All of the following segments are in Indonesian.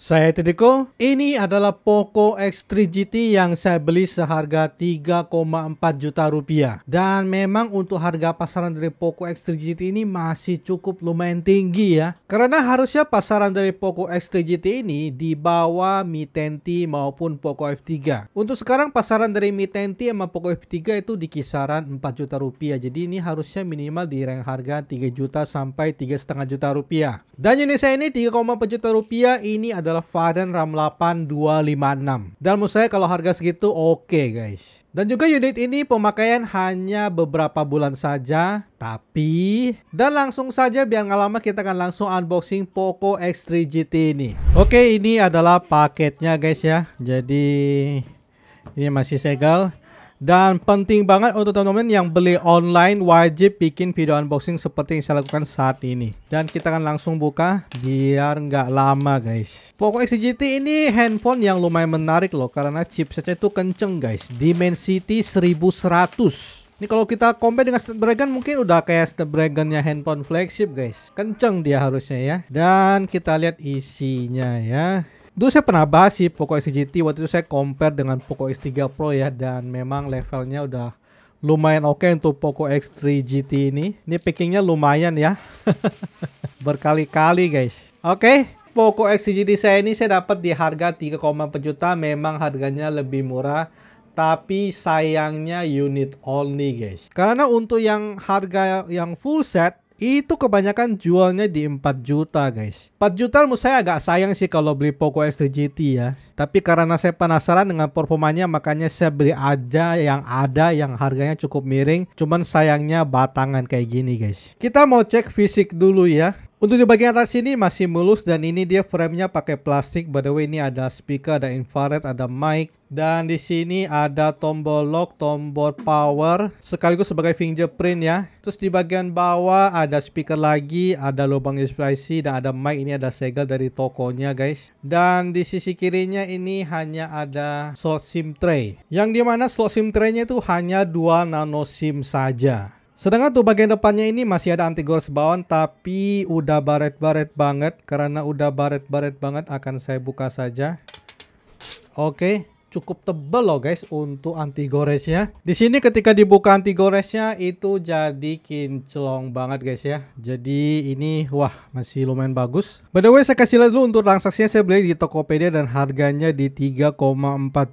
Saya Tidiko, ini adalah Poco X3 GT yang saya beli seharga 3,4 juta rupiah. Dan memang untuk harga pasaran dari Poco X3 GT ini masih cukup lumayan tinggi ya. Karena harusnya pasaran dari Poco X3 GT ini di bawah Mi 10T maupun Poco F3. Untuk sekarang pasaran dari Mi 10T sama Poco F3 itu di kisaran 4 juta rupiah. Jadi ini harusnya minimal di range harga 3 juta sampai 3,5 juta rupiah. Dan unit saya ini 3,4 juta rupiah ini adalah adalah Faden RAM 8256. Dan menurut saya kalau harga segitu oke okay, guys. Dan juga unit ini pemakaian hanya beberapa bulan saja, tapi... Dan langsung saja biar nggak lama kita akan langsung unboxing Poco X3 GT ini. Oke, ini adalah paketnya guys ya. Jadi, ini masih segel. Dan penting banget untuk teman-teman yang beli online wajib bikin video unboxing seperti yang saya lakukan saat ini. Dan kita akan langsung buka biar nggak lama guys. Poco x GT ini handphone yang lumayan menarik loh karena chipsetnya itu kenceng guys. Dimensity 1100. Ini kalau kita compare dengan Snapdragon mungkin udah kayak Snapdragonnya handphone flagship guys. Kenceng dia harusnya ya. Dan kita lihat isinya ya. Dulu saya pernah bahas sih Poco X3GT waktu itu saya compare dengan Poco X3 Pro ya dan memang levelnya udah lumayan oke okay untuk Poco X3 GT ini. Ini packingnya lumayan ya. Berkali-kali guys. Oke, okay, Poco X3 GT saya ini saya dapat di harga 3,4 juta. Memang harganya lebih murah tapi sayangnya unit only guys. Karena untuk yang harga yang full set itu kebanyakan jualnya di 4 juta guys 4 juta menurut saya agak sayang sih kalau beli Poco S3 GT ya tapi karena saya penasaran dengan performanya makanya saya beli aja yang ada yang harganya cukup miring cuman sayangnya batangan kayak gini guys kita mau cek fisik dulu ya untuk di bagian atas ini masih mulus dan ini dia framenya pakai plastik. By the way ini ada speaker, ada infrared, ada mic. Dan di sini ada tombol lock, tombol power, sekaligus sebagai fingerprint ya. Terus di bagian bawah ada speaker lagi, ada lubang display C dan ada mic. Ini ada segel dari tokonya guys. Dan di sisi kirinya ini hanya ada slot SIM tray. Yang dimana slot SIM tray nya itu hanya 2 nano SIM saja. Sedangkan tuh bagian depannya ini masih ada anti ghost bound tapi udah baret-baret banget karena udah baret-baret banget akan saya buka saja. Oke. Okay cukup tebel loh guys untuk anti goresnya. Di sini ketika dibuka anti goresnya itu jadi kinclong banget guys ya. Jadi ini wah masih lumayan bagus. By the way saya kasih lihat dulu untuk transaksinya saya beli di Tokopedia dan harganya di 3,4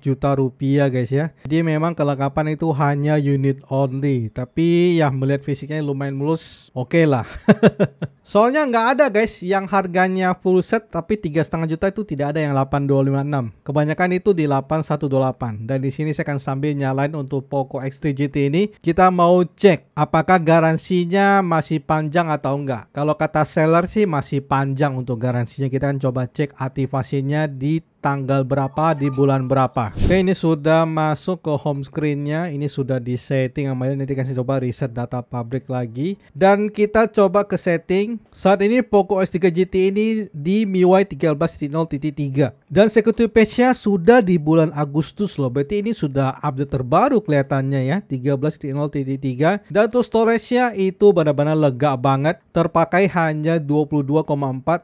juta rupiah guys ya. Jadi memang kelengkapan itu hanya unit only. Tapi ya melihat fisiknya lumayan mulus oke okay lah. Soalnya nggak ada guys yang harganya full set tapi 3,5 juta itu tidak ada yang 8256. Kebanyakan itu di 8 128 dan di sini saya akan sambil nyalain untuk Poco X3GT ini kita mau cek apakah garansinya masih panjang atau enggak kalau kata seller sih masih panjang untuk garansinya kita akan coba cek aktivasinya di tanggal berapa di bulan berapa. Oke, ini sudah masuk ke home screennya Ini sudah di setting Amalia nanti kasih coba reset data pabrik lagi dan kita coba ke setting. Saat ini Poco S3 GT ini di MIUI 13.0.3 dan security patchnya nya sudah di bulan Agustus loh. Berarti ini sudah update terbaru kelihatannya ya, 13.0.3 dan untuk storage-nya itu benar-benar lega banget. Terpakai hanya 22,4,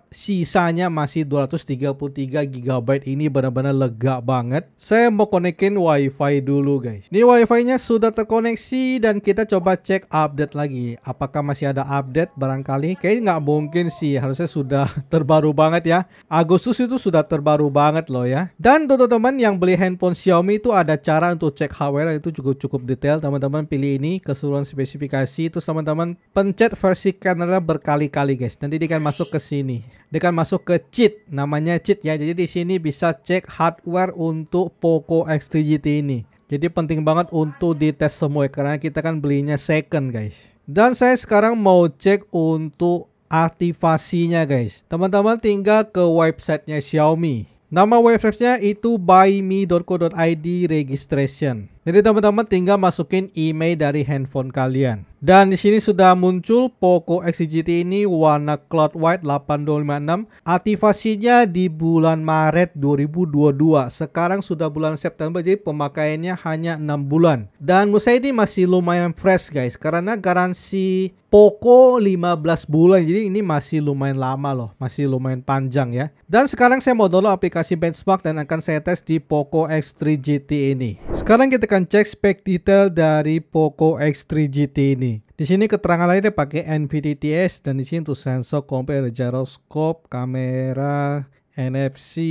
sisanya masih 233 GB ini benar-benar lega banget. Saya mau konekin wifi dulu guys. Ini wifi-nya sudah terkoneksi dan kita coba cek update lagi. Apakah masih ada update barangkali? Kayaknya nggak mungkin sih. Harusnya sudah terbaru banget ya. Agustus itu sudah terbaru banget loh ya. Dan teman-teman yang beli handphone Xiaomi itu ada cara untuk cek hardware itu cukup cukup detail. Teman-teman pilih ini keseluruhan spesifikasi. itu, teman-teman pencet versi kernelnya berkali-kali guys. Nanti dia akan masuk ke sini. Dia akan masuk ke cheat. Namanya cheat ya. Jadi di sini bisa bisa cek hardware untuk Poco X3GT ini. Jadi penting banget untuk dites semua karena kita kan belinya second guys. Dan saya sekarang mau cek untuk aktivasinya guys. Teman-teman tinggal ke websitenya Xiaomi. Nama websitenya itu buyme.co.id registration. Jadi teman-teman tinggal masukin email dari handphone kalian. Dan di sini sudah muncul Poco X3GT ini warna cloud white 8256. Aktivasinya di bulan Maret 2022. Sekarang sudah bulan September jadi pemakaiannya hanya 6 bulan. Dan menurut saya ini masih lumayan fresh guys karena garansi Poco 15 bulan. Jadi ini masih lumayan lama loh, masih lumayan panjang ya. Dan sekarang saya mau download aplikasi Benchmark dan akan saya tes di Poco X3 GT ini. Sekarang kita akan cek spek detail dari Poco X3 GT ini. Di sini keterangan lainnya pakai NVDTS dan di sini untuk sensor compare gyroscope, kamera, NFC,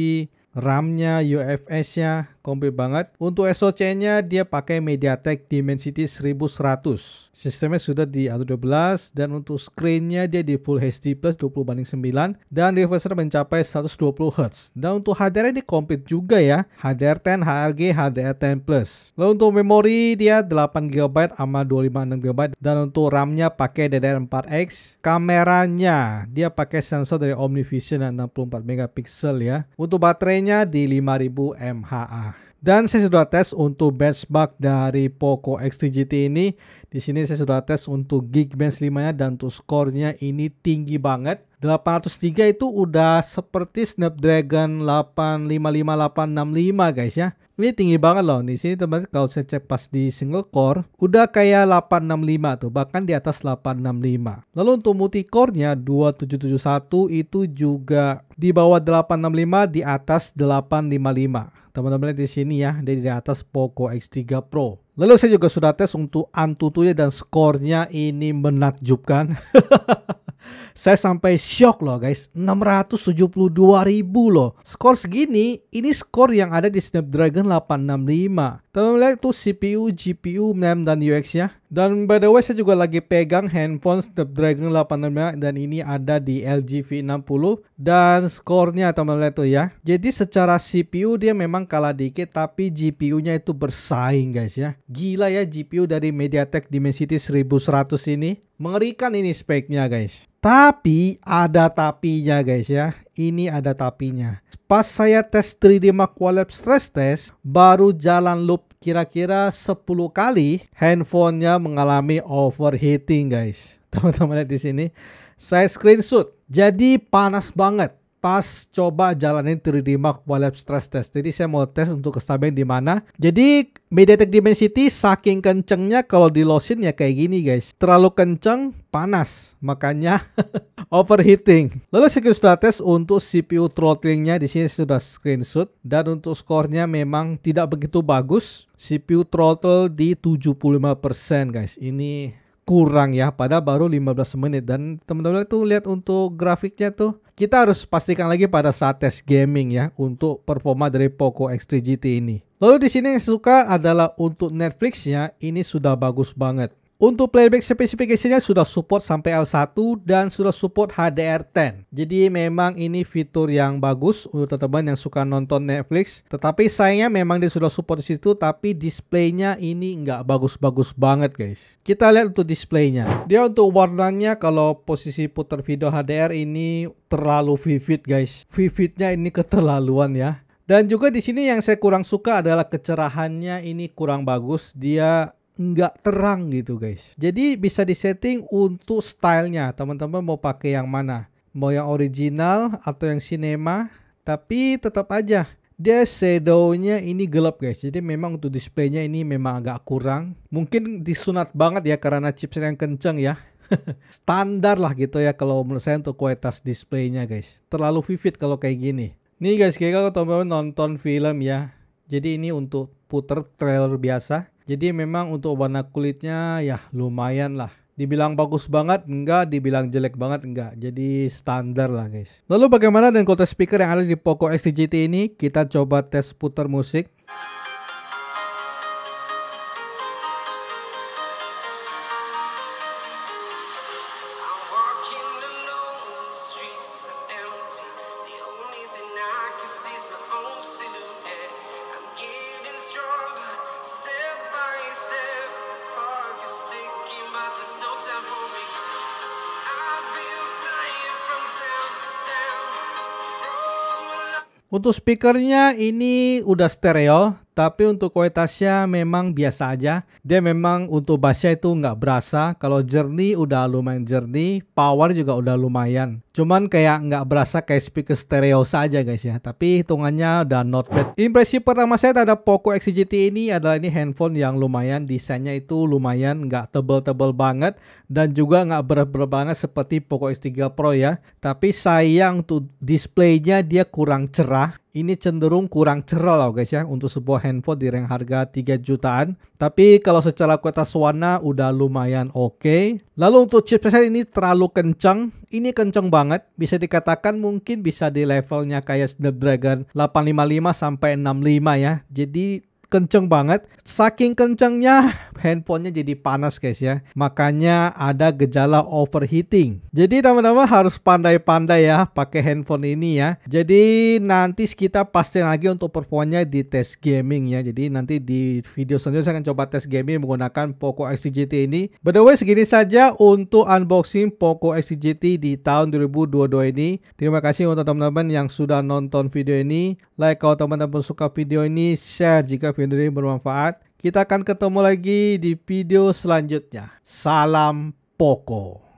RAM-nya, UFS-nya, komplit banget. Untuk SoC-nya dia pakai MediaTek Dimensity 1100. Sistemnya sudah di A12 dan untuk screen-nya dia di Full HD Plus 20 banding 9 dan refresh mencapai 120 Hz. Dan untuk HDR nya ini komplit juga ya. HDR10, HLG, HDR10 Lalu untuk memori dia 8 GB sama 256 GB dan untuk RAM-nya pakai DDR4X. Kameranya dia pakai sensor dari OmniVision 64 megapiksel ya. Untuk baterainya di 5000 mAh. Dan saya sudah tes untuk benchmark dari Poco X3 GT ini. Di sini saya sudah tes untuk Geekbench 5-nya dan untuk skornya ini tinggi banget. 803 itu udah seperti Snapdragon 855865 guys ya. Ini tinggi banget loh. Di sini teman kalau saya cek pas di single core udah kayak 865 tuh, bahkan di atas 865. Lalu untuk multi core-nya 2771 itu juga di bawah 865 di atas 855. Teman-teman lihat di sini ya, dia di atas Poco X3 Pro. Lalu saya juga sudah tes untuk Antutu ya dan skornya ini menakjubkan. saya sampai shock loh guys, 672 ribu loh. Skor segini, ini skor yang ada di Snapdragon 865. Teman-teman lihat tuh CPU, GPU, RAM, dan UX-nya dan by the way saya juga lagi pegang handphone Snapdragon 865 dan ini ada di LG V60 dan skornya teman-teman tuh ya. Jadi secara CPU dia memang kalah dikit tapi GPU-nya itu bersaing guys ya. Gila ya GPU dari MediaTek Dimensity 1100 ini Mengerikan ini speknya guys. Tapi ada tapinya guys ya. Ini ada tapinya. Pas saya tes 3D Mark Wallet stress test, baru jalan loop kira-kira 10 kali handphonenya mengalami overheating guys. Teman-teman lihat di sini. Saya screenshot. Jadi panas banget pas coba jalanin 3D Mark Wallet Stress Test. Jadi saya mau tes untuk kestabilan di mana. Jadi Mediatek Dimensity saking kencengnya kalau di losin ya kayak gini guys. Terlalu kenceng, panas. Makanya overheating. Lalu saya sudah tes untuk CPU throttlingnya di sini sudah screenshot dan untuk skornya memang tidak begitu bagus. CPU throttle di 75% guys. Ini kurang ya pada baru 15 menit dan teman-teman tuh lihat untuk grafiknya tuh kita harus pastikan lagi pada saat tes gaming ya untuk performa dari Poco X3 GT ini. Lalu di sini yang suka adalah untuk Netflixnya ini sudah bagus banget. Untuk playback spesifikasinya sudah support sampai L1 dan sudah support HDR10. Jadi memang ini fitur yang bagus untuk teman-teman yang suka nonton Netflix. Tetapi sayangnya memang dia sudah support di situ tapi displaynya ini nggak bagus-bagus banget guys. Kita lihat untuk displaynya. Dia untuk warnanya kalau posisi putar video HDR ini terlalu vivid guys. Vividnya ini keterlaluan ya. Dan juga di sini yang saya kurang suka adalah kecerahannya ini kurang bagus. Dia nggak terang gitu guys. Jadi bisa disetting untuk stylenya. Teman-teman mau pakai yang mana? Mau yang original atau yang cinema? Tapi tetap aja dia shadow ini gelap guys. Jadi memang untuk displaynya ini memang agak kurang. Mungkin disunat banget ya karena chipset yang kenceng ya. Standar lah gitu ya kalau menurut saya untuk kualitas displaynya guys. Terlalu vivid kalau kayak gini. Nih guys, kayak kalau teman-teman nonton film ya. Jadi ini untuk puter trailer biasa jadi memang untuk warna kulitnya ya lumayan lah. Dibilang bagus banget enggak, dibilang jelek banget enggak. Jadi standar lah guys. Lalu bagaimana dengan kota speaker yang ada di Poco XTGT ini? Kita coba tes putar musik. Untuk speakernya ini udah stereo tapi untuk kualitasnya memang biasa aja. Dia memang untuk bassnya itu nggak berasa. Kalau jernih udah lumayan jernih, power juga udah lumayan. Cuman kayak nggak berasa kayak speaker stereo saja guys ya. Tapi hitungannya udah not bad. Impresi pertama saya terhadap Poco x GT ini adalah ini handphone yang lumayan. Desainnya itu lumayan nggak tebel-tebel banget. Dan juga nggak berat-berat banget seperti Poco X3 Pro ya. Tapi sayang untuk displaynya dia kurang cerah ini cenderung kurang cerah loh guys ya untuk sebuah handphone di range harga 3 jutaan. Tapi kalau secara kualitas warna udah lumayan oke. Okay. Lalu untuk chipset ini terlalu kencang. Ini kencang banget. Bisa dikatakan mungkin bisa di levelnya kayak Snapdragon 855 sampai 65 ya. Jadi kenceng banget. Saking kencengnya handphonenya jadi panas guys ya. Makanya ada gejala overheating. Jadi teman-teman harus pandai-pandai ya pakai handphone ini ya. Jadi nanti kita pasti lagi untuk performanya di tes gaming ya. Jadi nanti di video selanjutnya saya akan coba tes gaming menggunakan Poco x3gt ini. By the way segini saja untuk unboxing Poco x3gt di tahun 2022 ini. Terima kasih untuk teman-teman yang sudah nonton video ini. Like kalau teman-teman suka video ini, share jika video video bermanfaat. Kita akan ketemu lagi di video selanjutnya. Salam Poco.